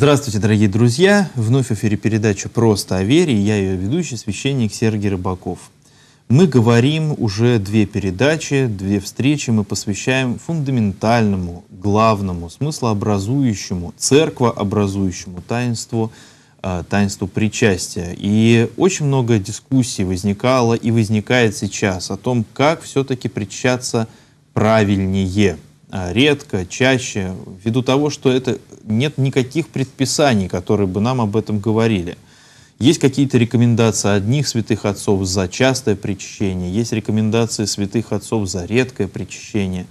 Здравствуйте, дорогие друзья! Вновь в эфире передача «Просто о вере» и я ее ведущий, священник Сергей Рыбаков. Мы говорим уже две передачи, две встречи мы посвящаем фундаментальному, главному, смыслообразующему, церквообразующему таинству, а, таинству причастия. И очень много дискуссий возникало и возникает сейчас о том, как все-таки причащаться правильнее – а, редко, чаще, ввиду того, что это нет никаких предписаний, которые бы нам об этом говорили. Есть какие-то рекомендации одних святых отцов за частое причащение, есть рекомендации святых отцов за редкое причащение,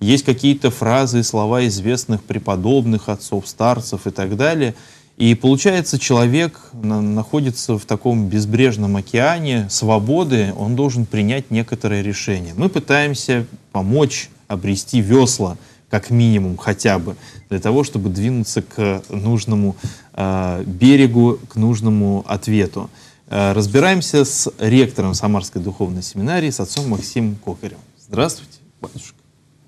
есть какие-то фразы и слова известных преподобных отцов, старцев и так далее. И получается, человек находится в таком безбрежном океане свободы, он должен принять некоторое решение. Мы пытаемся помочь обрести весла, как минимум хотя бы, для того, чтобы двинуться к нужному э, берегу, к нужному ответу. Э, разбираемся с ректором Самарской духовной семинарии, с отцом Максимом Кокарем. Здравствуйте, батюшка.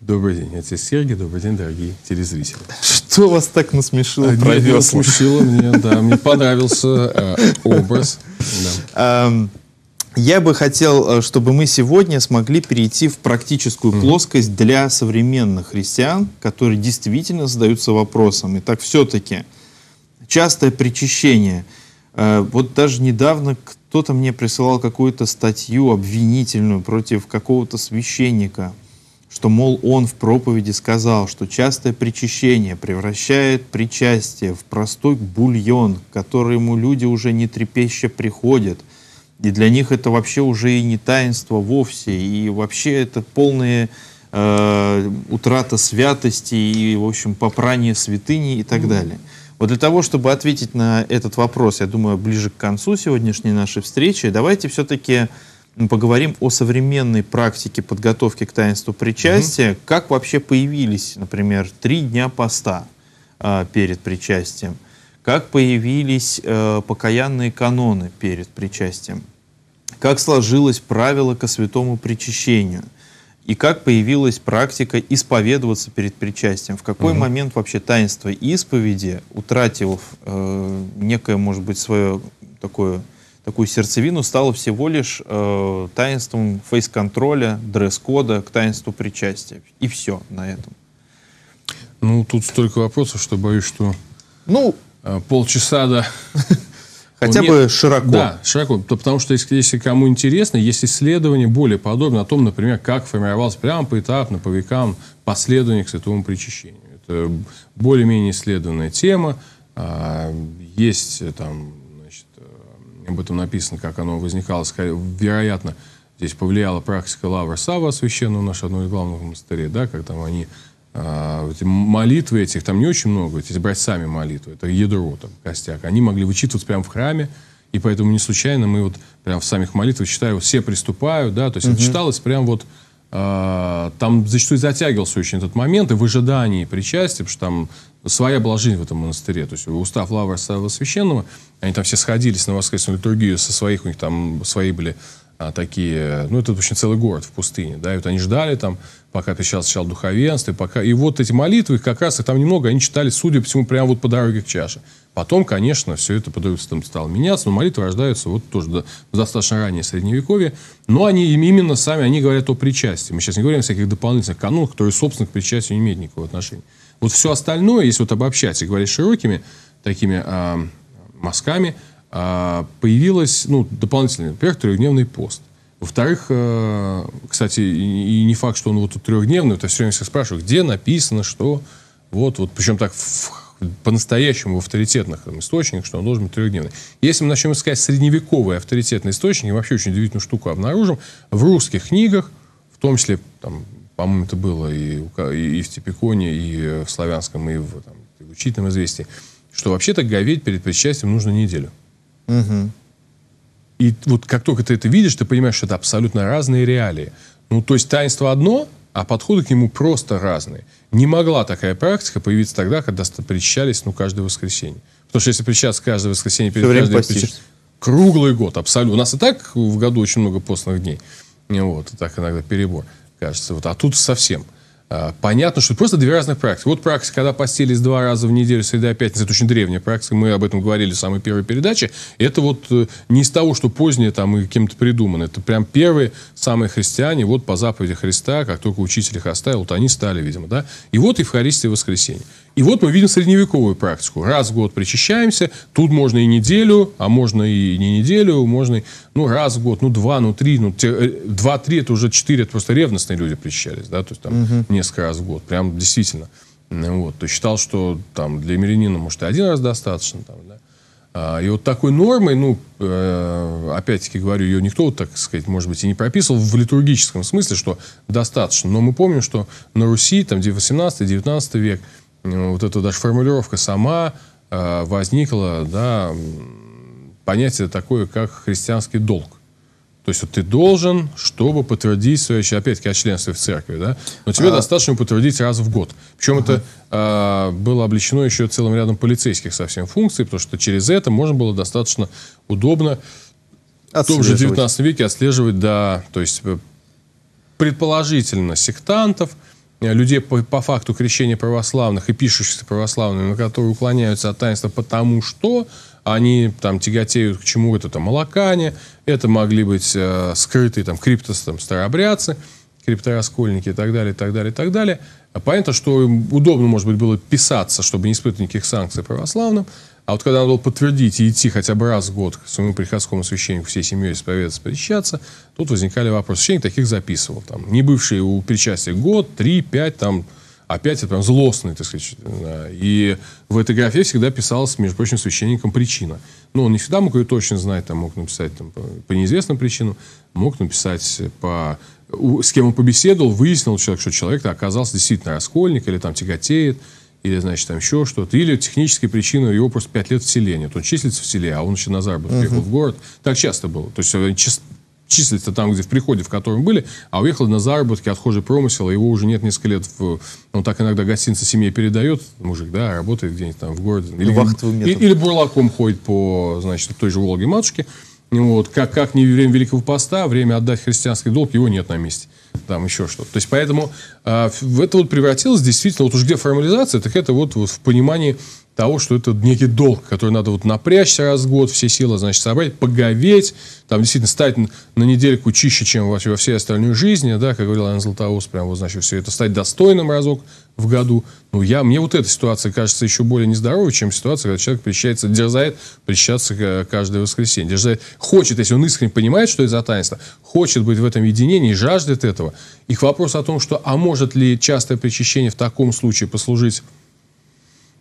Добрый день, отец Сергей добрый день, дорогие телезрители. Что вас так насмешило а, про весла? Насмешило мне, да, мне понравился э, образ. Эм, я бы хотел, э, чтобы мы сегодня смогли перейти в практическую mm-hmm. плоскость для современных христиан, которые действительно задаются вопросом. Итак, все-таки частое причащение. Э, вот даже недавно кто-то мне присылал какую-то статью обвинительную против какого-то священника, что, мол, он в проповеди сказал, что частое причащение превращает причастие в простой бульон, к которому люди уже не трепеща приходят – и для них это вообще уже и не таинство вовсе, и вообще это полная э, утрата святости и, в общем, попрание святыни и так далее. Вот для того, чтобы ответить на этот вопрос, я думаю, ближе к концу сегодняшней нашей встречи, давайте все-таки поговорим о современной практике подготовки к таинству причастия. Угу. Как вообще появились, например, три дня поста э, перед причастием? как появились э, покаянные каноны перед причастием, как сложилось правило ко святому причащению и как появилась практика исповедоваться перед причастием, в какой угу. момент вообще таинство исповеди, утратив э, некое, может быть, свое такое такую сердцевину стало всего лишь э, таинством фейс-контроля, дресс-кода к таинству причастия. И все на этом. Ну, тут столько вопросов, что боюсь, что... Ну, Э, полчаса до... Хотя бы широко. Да, широко. То, потому что, если кому интересно, есть исследования более подробные о том, например, как формировалось прямо поэтапно, по векам последование к святому причащению. Это более-менее исследованная тема. А, есть э, там, значит, э, об этом написано, как оно возникало. Вероятно, здесь повлияла практика Лавра Сава, священного нашего, одного из главных монастырей, да, как там они а, молитвы этих, там не очень много, эти брать сами молитвы, это ядро, там, костяк, они могли вычитывать прямо в храме, и поэтому не случайно мы вот прямо в самих молитвах читаю, все приступают, да, то есть угу. это читалось прям вот э, там зачастую затягивался очень этот момент, и в ожидании причастия, потому что там своя была жизнь в этом монастыре, то есть устав Лавра Священного, они там все сходились на воскресную литургию со своих, у них там свои были а, такие, ну, это вообще целый город в пустыне, да, и вот они ждали там, пока пищал сначала духовенство, и пока, и вот эти молитвы, их как раз, их там немного, они читали, судя по всему, прямо вот по дороге к чаше. Потом, конечно, все это подается, там стало меняться, но молитвы рождаются вот тоже до, достаточно раннее средневековье, но они именно сами, они говорят о причастии. Мы сейчас не говорим о всяких дополнительных канонах, которые, собственно, к причастию не имеют никакого отношения. Вот все остальное, если вот обобщать и говорить широкими такими э, мазками – а, появилась ну, во-первых, трехдневный пост. Во-вторых, э, кстати, и не факт, что он вот трехдневный, то я все время всех спрашиваю, где написано, что вот, вот, причем так по-настоящему в авторитетных там, источниках, что он должен быть трехдневный. Если мы начнем искать средневековые авторитетные источники, вообще очень удивительную штуку обнаружим, в русских книгах, в том числе, там, по-моему, это было и, и, и в Типиконе, и в Славянском, и в, там, в Учительном известии, что вообще-то говеть перед причастием нужно неделю. Угу. И вот как только ты это видишь, ты понимаешь, что это абсолютно разные реалии. Ну, то есть таинство одно, а подходы к нему просто разные. Не могла такая практика появиться тогда, когда причащались, ну, каждое воскресенье. Потому что если причащаться каждое воскресенье перед каждым причащ... Круглый год, абсолютно. У нас и так в году очень много постных дней. Вот, и так иногда перебор, кажется. Вот. А тут совсем. А, понятно, что это просто две разных практики. Вот практика, когда постились два раза в неделю, среда и пятница, это очень древняя практика, мы об этом говорили в самой первой передаче. Это вот э, не из того, что позднее там и кем-то придумано. Это прям первые самые христиане, вот по заповеди Христа, как только учитель их оставил, то они стали, видимо, да. И вот Евхаристия в воскресенье. И вот мы видим средневековую практику. Раз в год причащаемся, тут можно и неделю, а можно и не неделю, можно и, ну, раз в год, ну, два, ну, три, ну, те э, два-три, это уже четыре, это просто ревностные люди причащались, да, то есть там угу. несколько раз в год, прям действительно. Вот, то считал, что там для мирянина, может, и один раз достаточно, там, да. А, и вот такой нормой, ну, э, опять-таки говорю, ее никто, так сказать, может быть, и не прописывал в литургическом смысле, что достаточно. Но мы помним, что на Руси, там, 18-19 век, вот эта даже формулировка сама э, возникла, да, понятие такое, как христианский долг. То есть вот ты должен, чтобы подтвердить свое, опять-таки, о членстве в церкви, да? Но тебе а... достаточно подтвердить раз в год. Причем ага. это а, было обличено еще целым рядом полицейских совсем функций, потому что через это можно было достаточно удобно в том же 19 веке отслеживать, да, то есть э, предположительно сектантов – Э, людей по, по факту крещения православных и пишущихся православными, которые уклоняются от таинства потому что они там тяготеют к чему-то там молокане, это могли быть э, скрытые там криптос, там старообрядцы, криптораскольники и так далее, и так далее, и так далее. Понятно, что им удобно, может быть, было писаться, чтобы не испытывать никаких санкций православным, а вот когда надо было подтвердить и идти хотя бы раз в год к своему приходскому священнику всей семьей исповедаться, причащаться, тут возникали вопросы. Священник таких записывал. Там, не бывшие у причастия год, три, пять, там, опять это прям злостный, так сказать. И в этой графе всегда писалась, между прочим, священником причина. Но он не всегда мог ее точно знать, там мог написать там, по, по неизвестным причинам, мог написать по с кем он побеседовал, выяснил человек, что человек оказался действительно раскольник или там тяготеет, или, значит, там еще что-то, или технической причиной его просто 5 лет в селе нет. Он числится в селе, а он еще на заработок угу. приехал в город. Так часто было. То есть он э, числится там, где в приходе, в котором были, а уехал на заработки, отхожий промысел, а его уже нет несколько лет. В, он ну, так иногда гостиница семье передает, мужик, да, работает где-нибудь там в городе. Или, ну, или, или бурлаком ходит по, значит, той же Волге матушке. Вот, как, как не время Великого Поста, время отдать христианский долг, его нет на месте там еще что-то. То есть, поэтому э, это вот превратилось действительно, вот уж где формализация, так это вот, вот в понимании того, что это некий долг, который надо вот напрячься раз в год, все силы, значит, собрать, поговеть, там действительно стать на недельку чище, чем во, во всей остальной жизни, да, как говорил Анна Златоус, прям вот, значит, все это стать достойным разок в году. Ну, я, мне вот эта ситуация кажется еще более нездоровой, чем ситуация, когда человек причащается, дерзает причащаться э, каждое воскресенье, дерзает, хочет, если он искренне понимает, что это за таинство, хочет быть в этом единении, жаждет этого. Их вопрос о том, что а может ли частое причащение в таком случае послужить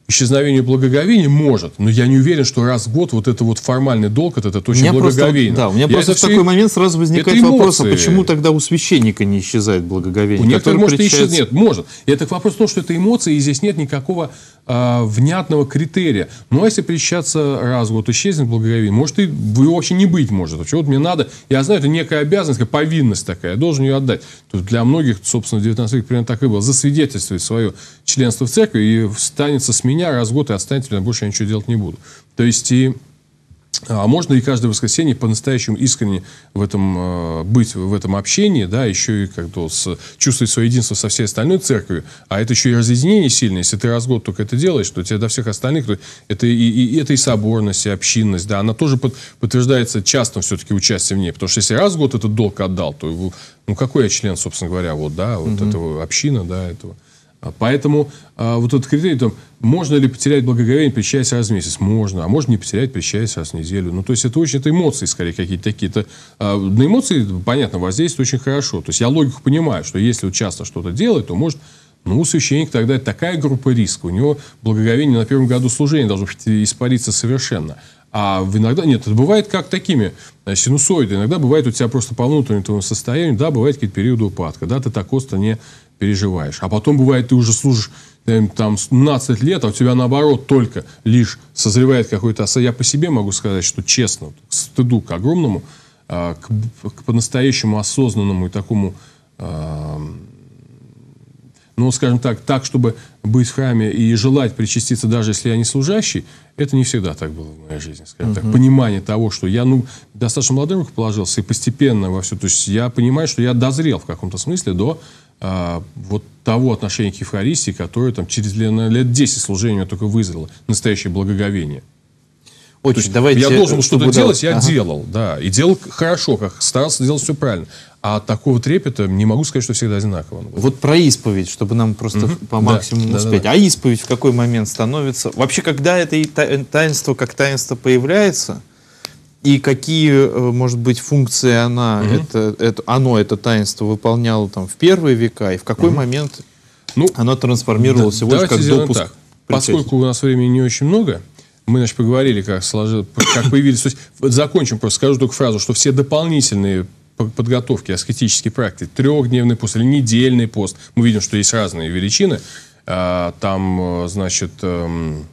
исчезновение благоговения может, но я не уверен, что раз в год вот это вот формальный долг, это, это очень меня благоговейно. Просто, да, у меня я просто в такой момент сразу возникает вопрос, а почему тогда у священника не исчезает благоговение? У некоторых, может, причается... исчезнет, может. И это вопрос в том, что это эмоции, и здесь нет никакого а, внятного критерия. Но ну, а если причащаться раз в год исчезнет благоговение, может, и вы вообще не быть может. вообще. вот мне надо? Я знаю, это некая обязанность, повинность такая, я должен ее отдать. То есть для многих, собственно, 19 век примерно так и было. Засвидетельствует свое членство в церкви и станется сменить меня раз в год и останется меня больше я ничего делать не буду. То есть и а можно и каждое воскресенье по-настоящему искренне в этом, а, быть в этом общении, да, еще и как-то с, чувствовать свое единство со всей остальной церковью, а это еще и разъединение сильное, если ты раз в год только это делаешь, то тебе до всех остальных, то это и, и, это и соборность, и общинность, да, она тоже под, подтверждается частным все-таки участием в ней, потому что если раз в год этот долг отдал, то, ну, какой я член, собственно говоря, вот, да, вот угу. этого община, да, этого. А поэтому а, вот этот критерий, там, можно ли потерять благоговение, причаясь раз в месяц? Можно. А можно не потерять, причаясь раз в неделю. Ну, то есть, это очень, это эмоции, скорее, какие-то такие. Это, а, на эмоции, понятно, воздействует очень хорошо. То есть, я логику понимаю, что если вот часто что-то делает, то может ну, священник тогда такая группа риска. У него благоговение на первом году служения должно испариться совершенно. А иногда, нет, это бывает как такими синусоиды. Иногда бывает у тебя просто по внутреннему твоему состоянию, да, бывают какие-то периоды упадка, да, ты так остро не, переживаешь. А потом бывает, ты уже служишь там 17 лет, а у тебя наоборот только лишь созревает какой-то... Я по себе могу сказать, что честно, к стыду к огромному, а, к, к по-настоящему осознанному и такому, а, ну, скажем так, так, чтобы быть в храме и желать причаститься, даже если я не служащий, это не всегда так было в моей жизни, скажем uh-huh. так. Понимание того, что я, ну, достаточно молодым положился и постепенно во все. То есть я понимаю, что я дозрел в каком-то смысле до а, вот того отношения к Евхаристии, которое там, через лет 10 служения только вызрело, настоящее благоговение. Очень, То есть, давайте, я должен был что-то делать, я ага. делал, да. И делал хорошо, как старался делать все правильно. А такого трепета не могу сказать, что всегда одинаково. Вот про исповедь, чтобы нам просто угу. по максимуму да, успеть. Да, да, да. А исповедь в какой момент становится? Вообще, когда это э, таинство как таинство появляется, и какие, э, может быть, функции она, угу. это, это, оно, это таинство выполняло там в первые века, и в какой угу. момент ну, оно трансформировалось да, всего как допуск. Так. Поскольку у нас времени не очень много, мы, значит, поговорили, как, сложилось, как появились. То есть, закончим просто, скажу только фразу, что все дополнительные подготовки, аскетические практики, трехдневный пост или недельный пост, мы видим, что есть разные величины, а, там, э, значит, эм,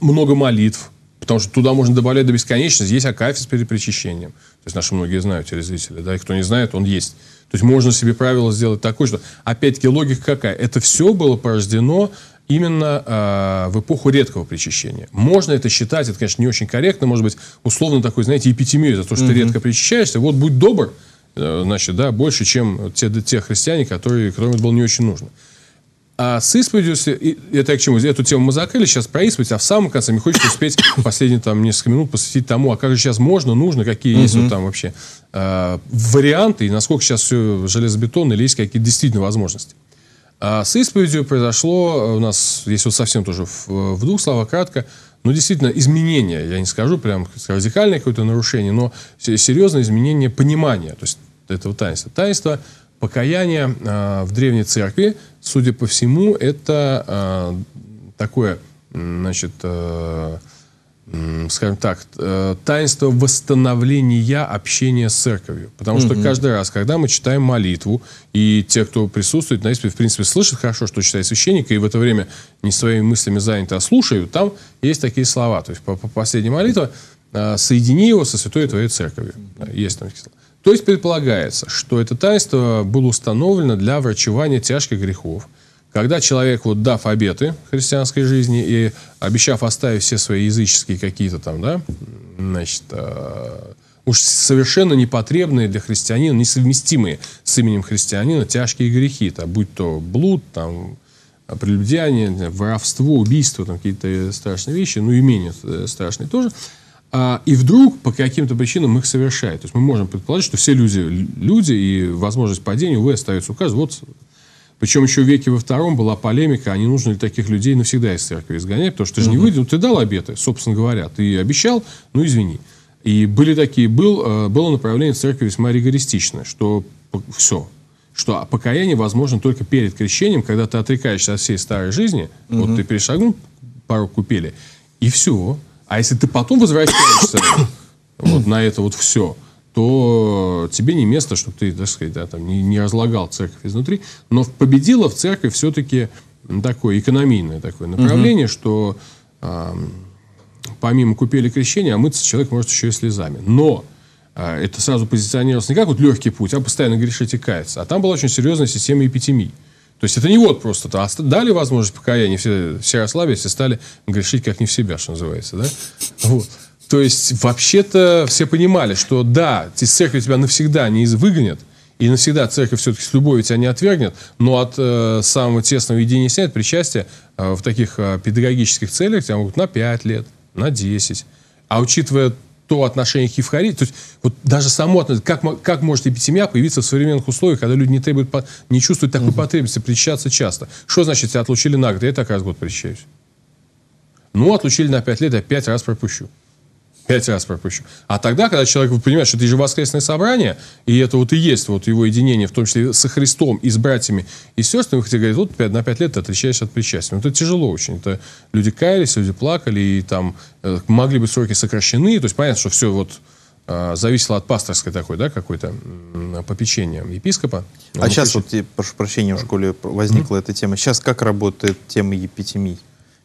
много молитв, Потому что туда можно добавлять до бесконечности. Есть акафист перед причащением. То есть наши многие знают, телезрители, да, и кто не знает, он есть. То есть можно себе правило сделать такое, что, опять-таки, логика какая? Это все было порождено именно э, в эпоху редкого причащения. Можно это считать, это, конечно, не очень корректно, может быть, условно такой, знаете, эпитемию за то, что mm ты редко причащаешься. Вот будь добр, э, значит, да, больше, чем те, те христиане, которые, которым это было не очень нужно. А с исповедью, это я к чему? Эту тему мы закрыли, сейчас про исповедь, а в самом конце мне хочется успеть последние там несколько минут посвятить тому, а как же сейчас можно, нужно, какие есть вот там вообще э, варианты, и насколько сейчас все железобетонно, или есть какие-то действительно возможности. А с исповедью произошло э, у нас, если вот совсем тоже в, в двух словах кратко, ну, действительно, изменения, я не скажу прям радикальное какое-то нарушение, но серьезное изменение понимания, то есть этого таинства. Таинство – Покаяние а, в древней церкви, судя по всему, это а, такое, значит, а, скажем так, э, таинство восстановления общения с церковью. Потому mm -hmm. что каждый раз, когда мы читаем молитву, и те, кто присутствует на исповеди, в принципе, слышат хорошо, что читает священник, и в это время не своими мыслями заняты, а слушают, там есть такие слова. То есть по, по последней молитве «соедини его со святой твоей церковью». Есть там такие слова. То есть предполагается, что это таинство было установлено для врачевания тяжких грехов, когда человек, вот дав обеты христианской жизни и обещав оставить все свои языческие какие-то там, да, значит, э, уж совершенно непотребные для христианина, несовместимые с именем христианина тяжкие грехи, то будь то блуд, там, прелюбдияние, воровство, убийство, там какие-то страшные вещи, ну и менее э, страшные тоже – а, и вдруг по каким-то причинам их совершает. То есть мы можем предположить, что все люди люди, и возможность падения, увы, остается указ. Вот, причем еще в веке во втором была полемика, а не нужно ли таких людей навсегда из церкви изгонять, потому что ты же угу. не выйдешь, ну, ты дал обеты, собственно говоря, ты обещал, ну извини. И были такие, был, э, было направление церкви весьма ригористичное, что все, что покаяние возможно только перед крещением, когда ты отрекаешься от всей старой жизни, угу. вот ты перешагнул пару купели, и все, а если ты потом возвращаешься вот на это вот все, то тебе не место, чтобы ты, так сказать, да, там, не, не разлагал церковь изнутри. Но победила в церкви все-таки такое экономийное такое направление, угу. что э, помимо купели крещения, омыться а человек может еще и слезами. Но э, это сразу позиционировалось не как вот легкий путь, а постоянно грешить и каяться. А там была очень серьезная система эпитемий. То есть это не вот просто а дали возможность покаяния все, в Ярославе, все стали грешить как не в себя, что называется, да? Вот. То есть вообще-то все понимали, что да, из церкви тебя навсегда не выгонят, и навсегда церковь все-таки с любовью тебя не отвергнет, но от э, самого тесного единения, снять причастие э, в таких э, педагогических целях тебя могут на 5 лет, на 10. А учитывая то отношение к Евхаристии. То есть вот даже само отношение, как, как может эпитемия появиться в современных условиях, когда люди не, требуют, не чувствуют такой угу. потребности причащаться часто. Что значит, тебя отлучили на год? Я так раз год причащаюсь. Ну, отлучили на пять лет, я пять раз пропущу. Пять раз пропущу. А тогда, когда человек понимает, что это же воскресное собрание, и это вот и есть вот его единение, в том числе со Христом, и с братьями, и с сестрами, хотя говорит, вот на пять лет ты отличаешься от причастия. Но ну, это тяжело очень. Это люди каялись, люди плакали, и там э, могли быть сроки сокращены. То есть понятно, что все вот а, зависело от пасторской такой, да, какой-то попечения епископа. А сейчас, учит... вот, прошу прощения, в школе возникла mm-hmm. эта тема. Сейчас как работает тема епитемии?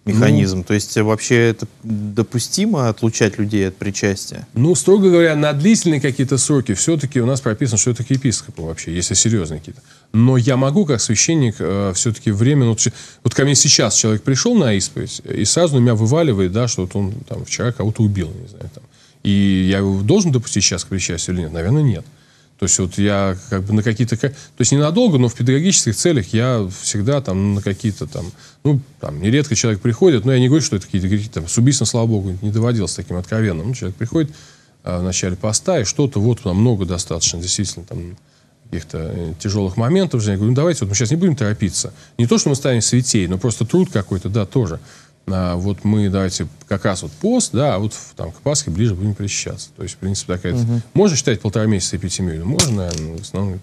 Ну. механизм. Ну, То есть э, вообще это допустимо отлучать людей от причастия? Ну, строго говоря, на длительные какие-то сроки все-таки у нас прописано, что это к епископу вообще, если серьезные какие-то. Но я могу, как священник, э, все-таки время... ну вот ко мне сейчас человек пришел на исповедь, и сразу на меня вываливает, да, что вот он там вчера кого-то убил, не знаю, там. И я его должен допустить сейчас к причастию или нет? Наверное, нет. То есть вот я как бы на какие-то... То есть ненадолго, но в педагогических целях я всегда там на какие-то там... Ну, там, нередко человек приходит, но я не говорю, что это какие-то грехи. Там, с убийством, слава богу, не доводилось таким откровенным. Ну, человек приходит а, в начале поста, и что-то вот там много достаточно, действительно, там каких-то э, тяжелых моментов в Я говорю, ну, давайте, вот мы сейчас не будем торопиться. Не то, что мы станем святей, но просто труд какой-то, да, тоже. А, вот мы давайте как раз вот пост, да, а вот там к Пасхе ближе будем причащаться. То есть, в принципе, такая... Угу. Можно считать полтора месяца эпитемию? Ну, можно, наверное, ну, но в основном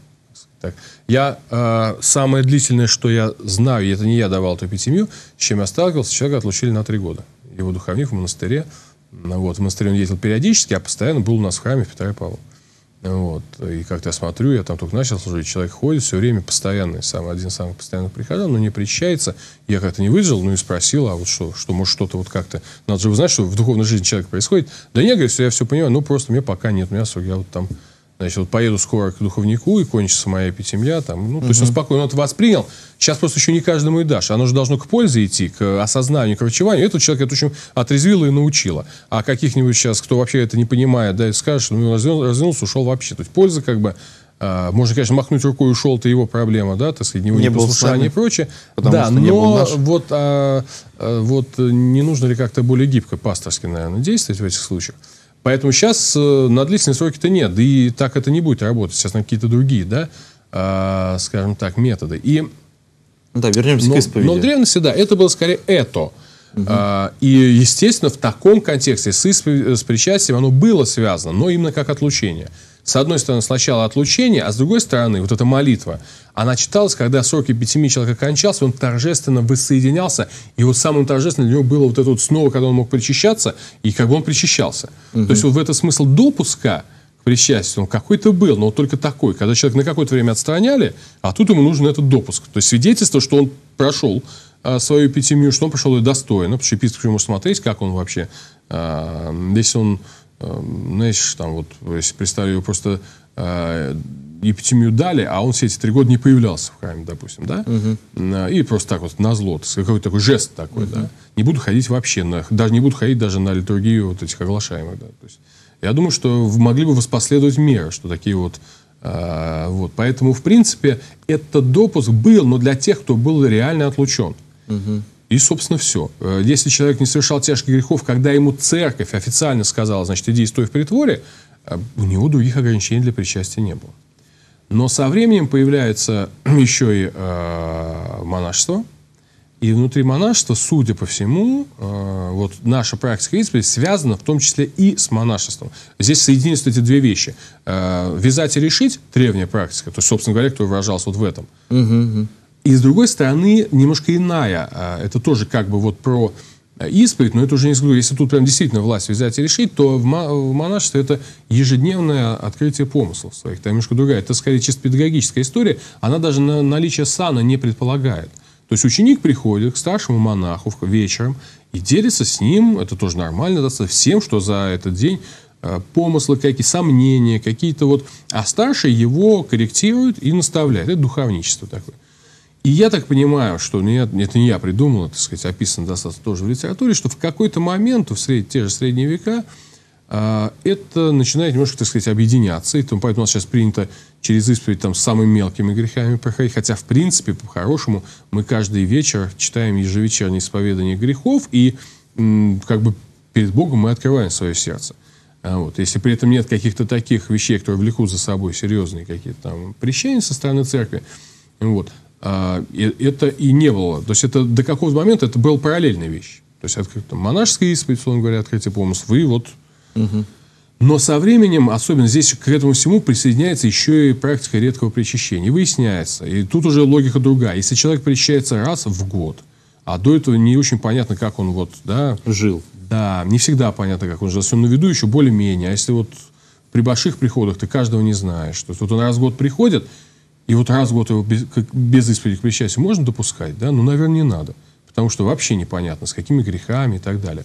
так. Я, э, самое длительное, что я знаю, и это не я давал эту эпитемию, с чем я сталкивался, человека отлучили на три года. Его духовник в монастыре. ну Вот, в монастыре он ездил периодически, а постоянно был у нас в храме в Петра и Павла. Вот. И как-то я смотрю, я там только начал служить, человек ходит все время постоянный, сам один из самых постоянных прихожан, но не причащается. Я как-то не выдержал, ну и спросил, а вот что, что может что-то вот как-то... Надо же узнать, что в духовной жизни человека происходит. Да не, говорит, все, я все понимаю, но ну, просто мне пока нет, у меня я вот там Значит, вот поеду скоро к духовнику, и кончится моя эпитемья. Там, ну, то угу. есть он спокойно это воспринял. Сейчас просто еще не каждому и дашь. Оно же должно к пользе идти, к осознанию, к врачеванию. Этот человек это очень отрезвило и научило. А каких-нибудь сейчас, кто вообще это не понимает, да, и скажет, что ну, развернулся, ушел вообще. То есть польза как бы а, можно, конечно, махнуть рукой, ушел, это его проблема, да, так сказать, его не непослушание и прочее. Потому да, что не но был наш. вот, а, а, вот не нужно ли как-то более гибко пасторски, наверное, действовать в этих случаях? Поэтому сейчас э, на длительные сроки-то нет, да и так это не будет работать. Сейчас на какие-то другие, да, э, скажем так, методы. И, да, вернемся но, к исповеди. Но в древности, да, это было скорее это. Угу. А, и, естественно, в таком контексте с, исп... с причастием оно было связано, но именно как отлучение. С одной стороны, сначала отлучение, а с другой стороны, вот эта молитва, она читалась, когда срок эпитемии человека кончался, он торжественно воссоединялся, и вот самым торжественным для него было вот это вот снова, когда он мог причащаться, и как бы он причащался. Угу. То есть вот в этот смысл допуска к причастию, он какой-то был, но вот только такой. Когда человек на какое-то время отстраняли, а тут ему нужен этот допуск. То есть свидетельство, что он прошел а, свою эпитемию, что он прошел ее достойно, потому что епископ ему смотреть, как он вообще, а, если он знаешь, эм, ну, там вот, если представили его просто э, епитемию дали, а он все эти три года не появлялся в храме, допустим, да? Угу. И просто так вот на зло, какой-то такой жест такой, угу. да? Не буду ходить вообще, на, даже не буду ходить даже на литургию вот этих оглашаемых, да? То есть, я думаю, что могли бы воспоследовать меры, что такие вот э, вот. Поэтому, в принципе, этот допуск был, но для тех, кто был реально отлучен. Угу. И, собственно, все. Э, если человек не совершал тяжких грехов, когда ему церковь официально сказала, значит, иди и стой в притворе, э, у него других ограничений для причастия не было. Но со временем появляется еще и э, монашество. И внутри монашества, судя по всему, э, вот наша практика исповеди связана в том числе и с монашеством. Здесь соединились эти две вещи. Э, вязать и решить – древняя практика. То есть, собственно говоря, кто выражался вот в этом. Угу, угу. И с другой стороны, немножко иная. А, это тоже как бы вот про э, исповедь, но это уже не говорю, если тут прям действительно власть взять и решить, то в, монашестве это ежедневное открытие помыслов своих, там немножко другая. Это скорее чисто педагогическая история, она даже на наличие сана не предполагает. То есть ученик приходит к старшему монаху вечером и делится с ним, это тоже нормально, всем, что за этот день э, помыслы какие, сомнения какие-то вот, а старший его корректирует и наставляет. Это духовничество такое. И я так понимаю, что нет, ну, это не я придумал, так сказать, описано достаточно тоже в литературе, что в какой-то момент, в сред, те же средние века, а, это начинает немножко, так сказать, объединяться. И тому, поэтому у нас сейчас принято через исповедь там, с самыми мелкими грехами проходить. Хотя, в принципе, по-хорошему, мы каждый вечер читаем ежевечернее исповедание грехов, и как бы перед Богом мы открываем свое сердце. А, вот. Если при этом нет каких-то таких вещей, которые влекут за собой серьезные какие-то там прещения со стороны церкви, вот, а, это и не было. То есть это до какого-то момента это была параллельная вещь. То есть открыто монашеская исповедь, условно говоря, открытие помысла, вы вот... Угу. Но со временем, особенно здесь к этому всему присоединяется еще и практика редкого причащения. И выясняется, и тут уже логика другая. Если человек причащается раз в год, а до этого не очень понятно, как он вот, да... Жил. Да, не всегда понятно, как он жил. Если он на виду, еще более-менее. А если вот при больших приходах ты каждого не знаешь, то что тут он раз в год приходит, и вот раз в год его без, как, без исповеди к причастию можно допускать, да? Ну, наверное, не надо. Потому что вообще непонятно, с какими грехами и так далее.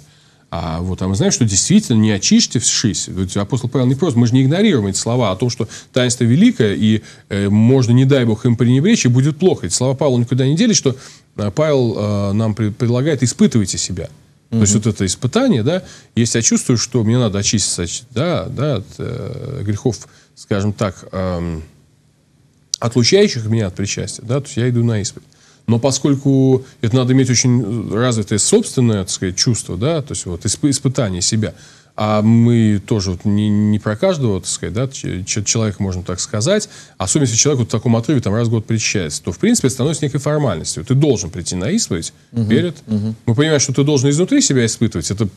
А вот а мы знаем, что действительно не очистившись, апостол Павел не просто, мы же не игнорируем эти слова о том, что таинство великое, и э, можно, не дай бог, им пренебречь, и будет плохо. Эти слова Павла никуда не делись, что э, Павел э, нам при, предлагает «испытывайте себя». Mm-hmm. То есть вот это испытание, да, если я чувствую, что мне надо очиститься да, да, от э, грехов, скажем так, э, отлучающих меня от причастия, да, то есть я иду на исповедь. Но поскольку это надо иметь очень развитое собственное, так сказать, чувство, да, то есть вот исп, испытание себя, а мы тоже вот не, не про каждого, так сказать, да, человека можно так сказать, особенно если человек вот в таком отрыве там раз в год причащается, то, в принципе, становится некой формальностью. Ты должен прийти на исповедь угу, перед... Угу. Мы понимаем, что ты должен изнутри себя испытывать, это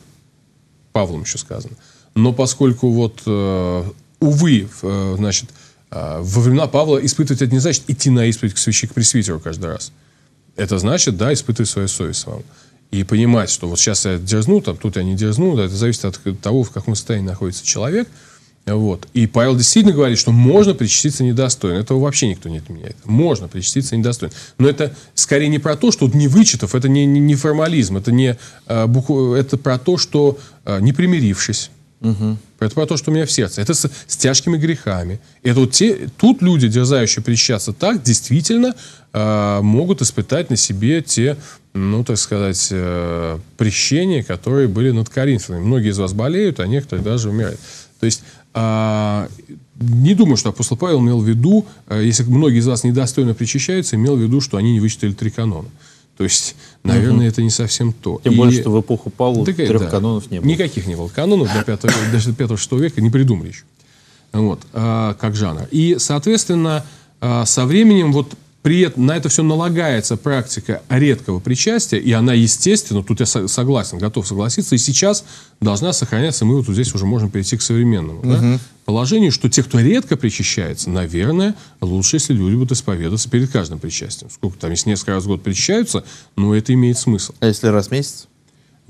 Павлом еще сказано. Но поскольку вот, э, увы, э, значит, а, во времена Павла испытывать это не значит идти на исповедь к священнику, к пресвитеру каждый раз. Это значит, да, испытывать свою совесть вам И понимать, что вот сейчас я дерзну, там, тут я не дерзну, да, это зависит от того, в каком состоянии находится человек. Вот. И Павел действительно говорит, что можно причаститься недостойно. Этого вообще никто не отменяет. Можно причаститься недостойно. Но это скорее не про то, что не вычитав, это не, не, не формализм, это, не, а, букв... это про то, что а, не примирившись, Угу. Поэтому то, что у меня в сердце. Это с, с тяжкими грехами. Это вот те, тут люди, дерзающие причащаться так, действительно э, могут испытать на себе те, ну, так сказать, э, прещения, которые были над Коринфянами. Многие из вас болеют, а некоторые даже умирают. То есть а, не думаю, что апостол Павел имел в виду, э, если многие из вас недостойно причащаются, имел в виду, что они не вычитали три канона. То есть, наверное, угу. это не совсем то. Тем и... более, что в эпоху Павла так, трех да, канонов не было. Никаких не было. Канонов для пятого, даже для пятого-шестого века не придумали еще. Вот, а, как жанр. И, соответственно, а, со временем вот при этом на это все налагается практика редкого причастия, и она, естественно, тут я согласен, готов согласиться, и сейчас должна сохраняться, мы вот здесь уже можем перейти к современному угу. да, положению, что те, кто редко причащается, наверное, лучше, если люди будут исповедаться перед каждым причастием. Сколько там, если несколько раз в год причащаются, но ну, это имеет смысл. А если раз в месяц?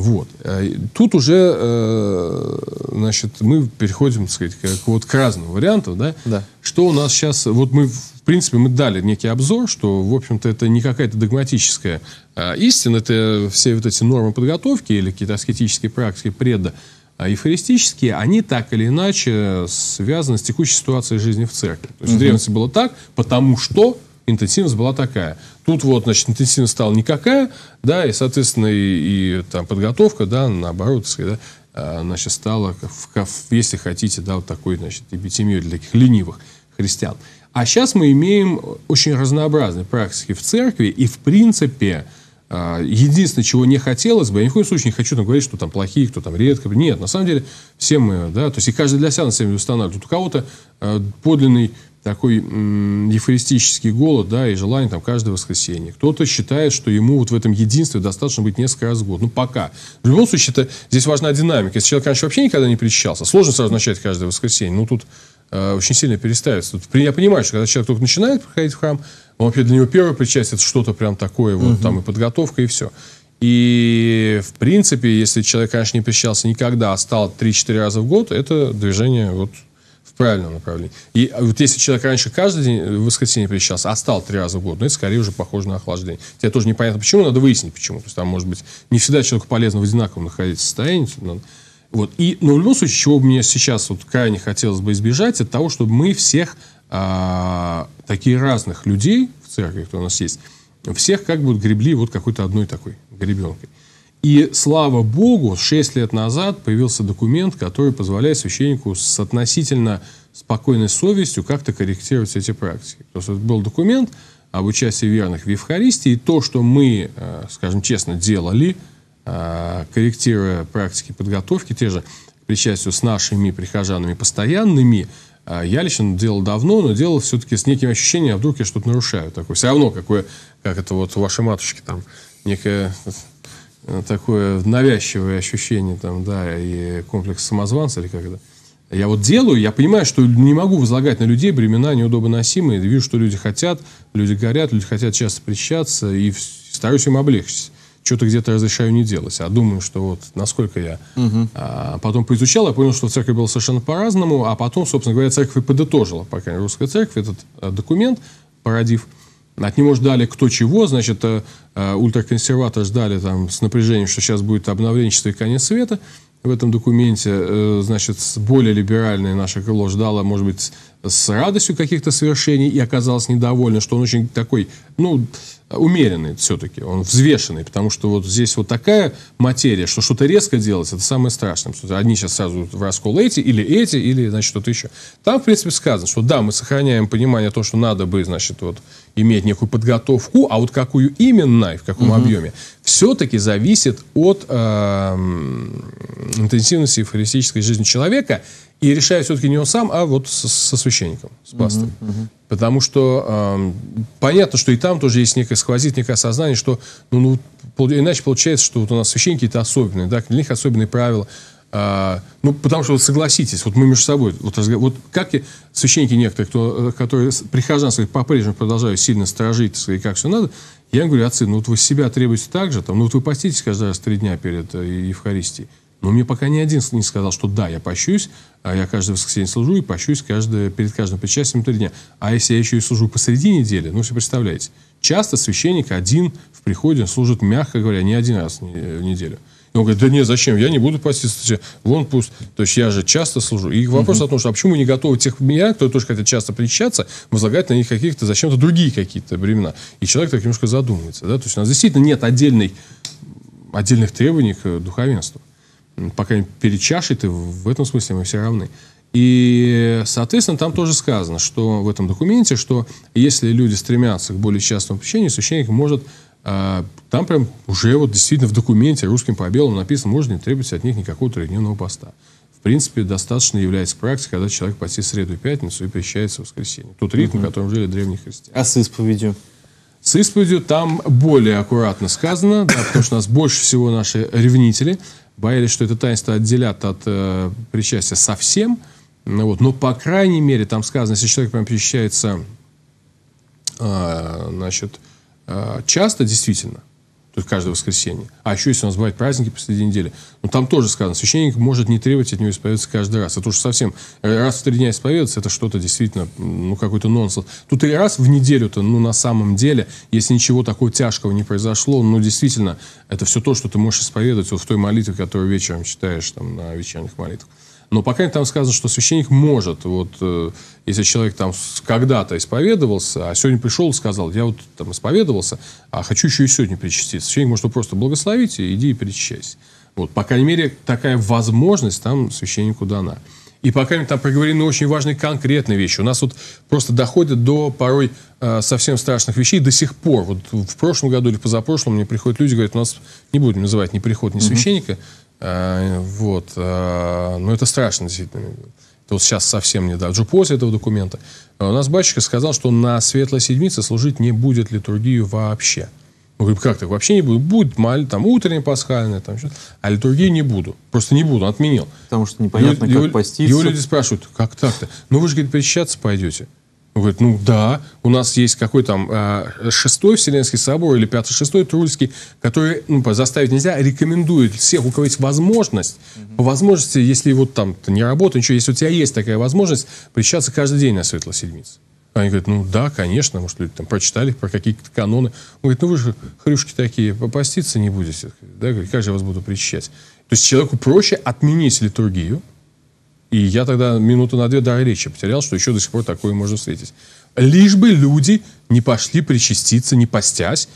Вот. Э, тут уже, э, значит, мы переходим, так сказать, к, вот к разным вариантам, да? Да. Что у нас сейчас... Вот мы, в принципе, мы дали некий обзор, что, в общем-то, это не какая-то догматическая а, истина, это все вот эти нормы подготовки или какие-то аскетические практики преда, а, эйфористические, они так или иначе связаны с текущей ситуацией жизни в церкви. То есть угу. в древности было так, потому что интенсивность была такая. Тут вот, значит, интенсивность стала никакая, да, и, соответственно, и, и там подготовка, да, наоборот, так сказать, да, а, значит, стала, в, если хотите, да, вот такой, значит, эпитемию для таких ленивых христиан. А сейчас мы имеем очень разнообразные практики в церкви, и, в принципе, а, Единственное, чего не хотелось бы, я ни в коем случае не хочу там говорить, что там плохие, кто там редко. Нет, на самом деле, все мы, да, то есть и каждый для себя на себя устанавливает. Тут у кого-то а, подлинный такой ефористический голод, да, и желание там каждое воскресенье. Кто-то считает, что ему вот в этом единстве достаточно быть несколько раз в год. Ну, пока. В любом случае, это, здесь важна динамика. Если человек конечно, вообще никогда не причащался, сложно сразу начать каждое воскресенье. Ну, тут э, очень сильно переставится. Тут, я понимаю, что когда человек только начинает приходить в храм, он вообще для него первое причастие – это что-то прям такое, вот угу. там и подготовка, и все. И, в принципе, если человек, конечно, не причащался никогда, а стал 3-4 раза в год, это движение вот в правильном направлении. И а, вот если человек раньше каждый день э, в воскресенье причащался, а стал три раза в год, ну это скорее уже похоже на охлаждение. Тебе тоже непонятно почему, надо выяснить почему. То есть там, может быть, не всегда человеку полезно в одинаковом находиться состоянии. Надо... Вот. И, но в любом случае, чего мне сейчас вот крайне хотелось бы избежать, это того, чтобы мы всех, а, таких разных людей в церкви, кто у нас есть, всех как бы гребли вот какой-то одной такой гребенкой. И слава Богу, 6 лет назад появился документ, который позволяет священнику с относительно спокойной совестью как-то корректировать эти практики. То есть это был документ об участии верных в Евхаристии, и то, что мы, э, скажем честно, делали, э, корректируя практики подготовки, те же, к причастию, с нашими прихожанами постоянными, э, я лично делал давно, но делал все-таки с неким ощущением, а вдруг я что-то нарушаю. Такое. Все равно, какое, как это вот у вашей матушки там, некое Э, такое навязчивое ощущение, там, да, и комплекс самозванца, или как это. Я вот делаю, я понимаю, что не могу возлагать на людей бремена неудобоносимые. Вижу, что люди хотят, люди горят, люди хотят часто причащаться, и стараюсь им облегчить. Что-то где-то разрешаю не делать. А думаю, что вот насколько я угу. а, потом поизучал, я понял, что в церкви было совершенно по-разному, а потом, собственно говоря, церковь и подытожила, пока русская церковь, этот а, документ, породив от него ждали кто чего, значит, э, э, ультраконсерватор ждали там с напряжением, что сейчас будет обновленчество и конец света. В этом документе, э, значит, более либеральное наше крыло ждало, может быть, с радостью каких-то совершений и оказалось недовольно, что он очень такой, ну, умеренный все-таки, он взвешенный, потому что вот здесь вот такая материя, что что-то резко делать, это самое страшное. Одни сейчас сразу в раскол эти, или эти, или, значит, что-то еще. Там, в принципе, сказано, что да, мы сохраняем понимание того, что надо бы, значит, вот иметь некую подготовку, а вот какую именно и в каком угу. объеме, все-таки зависит от э, интенсивности эвхаристической жизни человека. И решает все-таки не он сам, а вот со, со священником, с пастором. Угу, угу. Потому что э, понятно, что и там тоже есть некое сквозит, некое осознание, что ну, ну, иначе получается, что вот у нас священники это особенные, да, для них особенные правила а, ну, потому что, вот, согласитесь, вот мы между собой, вот, вот как я, священники некоторые, кто, э, которые прихожан своих по-прежнему продолжают сильно сторожить, и как все надо, я им говорю, отцы, ну вот вы себя требуете так же, там, ну вот вы поститесь каждый раз три дня перед э, Евхаристией. Но мне пока ни один не сказал, что да, я пощусь, а я каждое воскресенье служу и пощусь каждое, перед каждым причастием три дня. А если я еще и служу посреди недели, ну, все представляете, часто священник один в приходе служит, мягко говоря, не один раз в неделю. Он говорит, да нет, зачем, я не буду поститься, вон пуст. То есть я же часто служу. И вопрос угу. о том, что а почему не готовы тех меня, кто тоже хотят часто причащаться, возлагать на них каких-то, зачем-то другие какие-то времена. И человек так немножко задумывается. Да? То есть у нас действительно нет отдельной, отдельных требований к э, духовенству. По крайней мере, перед чашей ты в этом смысле мы все равны. И, соответственно, там тоже сказано, что в этом документе, что если люди стремятся к более частному общению, священник может а, там прям уже вот действительно в документе русским по белому написано, можно не требовать от них никакого трехдневного поста. В принципе, достаточно является практика, когда человек постит среду и пятницу и причащается в воскресенье. Тот ритм, угу. котором жили древние христиане. А с исповедью? С исповедью там более аккуратно сказано, да, потому что у нас больше всего наши ревнители боялись, что это таинство отделят от э, причастия совсем. Ну, вот, но, по крайней мере, там сказано, если человек прям причащается, э, а, значит, Э, часто, действительно, то есть каждое воскресенье. А еще если он сбавит праздники посреди недели. Но ну, там тоже сказано, священник может не требовать от него исповедаться каждый раз. Это уж совсем... Э, раз в три дня исповедоваться, это что-то действительно, ну, какой-то нонсенс. Тут и раз в неделю-то, ну, на самом деле, если ничего такого тяжкого не произошло, ну, действительно, это все то, что ты можешь исповедовать вот в той молитве, которую вечером читаешь там на вечерних молитвах. Но пока там сказано, что священник может. Вот э, если человек там когда-то исповедовался, а сегодня пришел и сказал, я вот там исповедовался, а хочу еще и сегодня причаститься. Священник может просто благословить и иди и причащайся. Вот, по крайней мере, такая возможность там священнику дана. И пока крайней мере, там проговорены очень важные конкретные вещи. У нас вот просто доходят до порой э, совсем страшных вещей до сих пор. Вот в прошлом году или позапрошлом мне приходят люди, говорят, у нас не будем называть ни приход, ни священника, mm-hmm Э, вот. Э, Но ну, это страшно, действительно. Это вот сейчас совсем не да. Уже после этого документа э, у нас батюшка сказал, что на Светлой Седмице служить не будет литургию вообще. Мы говорим, как так? Вообще не будет? Будет маль, там, утренняя пасхальная, там, что а литургии не буду. Просто не буду, отменил. Потому что непонятно, Лю- как поститься. Его люди спрашивают, как так-то? Ну, вы же, говорит, причащаться пойдете. Говорит, ну да, у нас есть какой там э, шестой Вселенский собор или пятый-шестой Трульский, который ну, заставить нельзя, а рекомендует всех, у кого есть возможность, mm по возможности, если вот там не работает ничего, если у тебя есть такая возможность, причащаться каждый день на светло седмиц. Они говорят, ну да, конечно, может, люди там прочитали про какие-то каноны. Он говорит, ну вы же хрюшки такие, попаститься не будете. Да? Говорит, как же я вас буду причащать? То есть человеку проще отменить литургию, и я тогда минуту на две до речи потерял, что еще до сих пор такое можно встретить. Лишь бы люди не пошли причаститься, не постясь,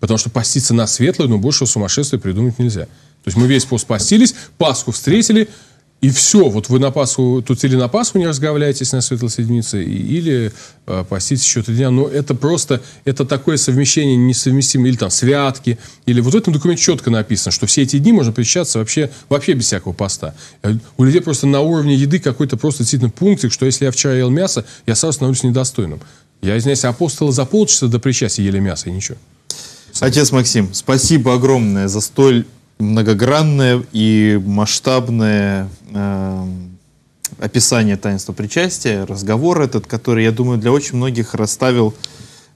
потому что поститься на светлое, но большего сумасшествия придумать нельзя. То есть мы весь пост постились, Пасху встретили – и все, вот вы на Пасху, тут или на Пасху не разговариваетесь на светлой седмице, или э, постите еще три дня. Но это просто, это такое совмещение несовместимое. Или там святки, или вот в этом документе четко написано, что все эти дни можно причащаться вообще, вообще без всякого поста. Э, у людей просто на уровне еды какой-то просто действительно пунктик, что если я вчера ел мясо, я сразу становлюсь недостойным. Я, извиняюсь, апостола за полчаса до причастия ели мясо, и ничего. Отец Максим, спасибо огромное за столь многогранное и масштабное э, описание таинства причастия, разговор этот, который, я думаю, для очень многих расставил,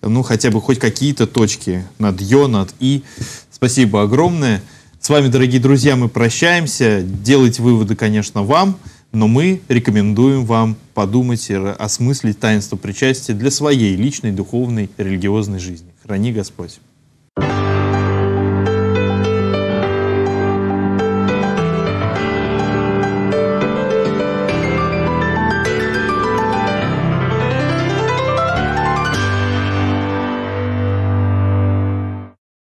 ну, хотя бы хоть какие-то точки над «ё», над «и». Спасибо огромное. С вами, дорогие друзья, мы прощаемся. Делать выводы, конечно, вам, но мы рекомендуем вам подумать и осмыслить таинство причастия для своей личной, духовной, религиозной жизни. Храни Господь.